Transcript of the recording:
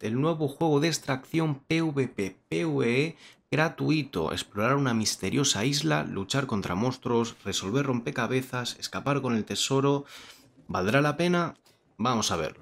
el nuevo juego de extracción PvP, PvE gratuito, explorar una misteriosa isla, luchar contra monstruos, resolver rompecabezas, escapar con el tesoro. ¿Valdrá la pena? Vamos a verlo.